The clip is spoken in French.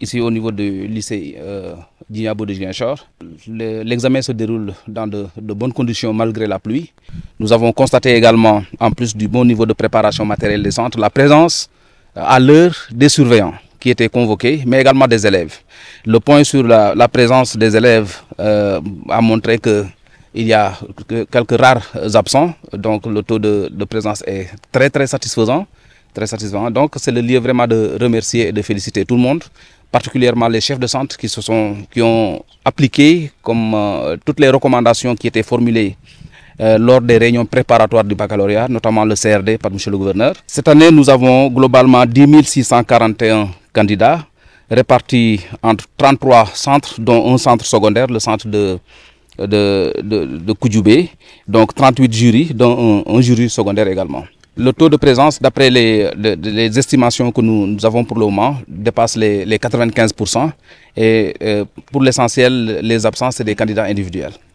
Ici, au niveau du lycée Diabo euh, Dignabo de Gienchor, l'examen se déroule dans de, bonnes conditions malgré la pluie. Nous avons constaté également, en plus du bon niveau de préparation matérielle des centres, la présence euh, à l'heure des surveillants qui étaient convoqués, mais également des élèves. Le point sur la, présence des élèves euh, a montré que il y a quelques rares absents, donc le taux de présence est très très satisfaisant très satisfaisant. Donc c'est le lieu vraiment de remercier et de féliciter tout le monde, particulièrement les chefs de centre qui, se sont, qui ont appliqué euh, toutes les recommandations qui étaient formulées euh, lors des réunions préparatoires du baccalauréat, notamment le CRD par M. le gouverneur. Cette année, nous avons globalement 10 641 candidats répartis entre 33 centres, dont un centre secondaire, le centre de, de, donc 38 jurys, dont un jury secondaire également. Le taux de présence, d'après les, estimations que nous, avons pour le moment, dépasse les, 95%. Et euh, pour l'essentiel, les absences, c'est des candidats individuels.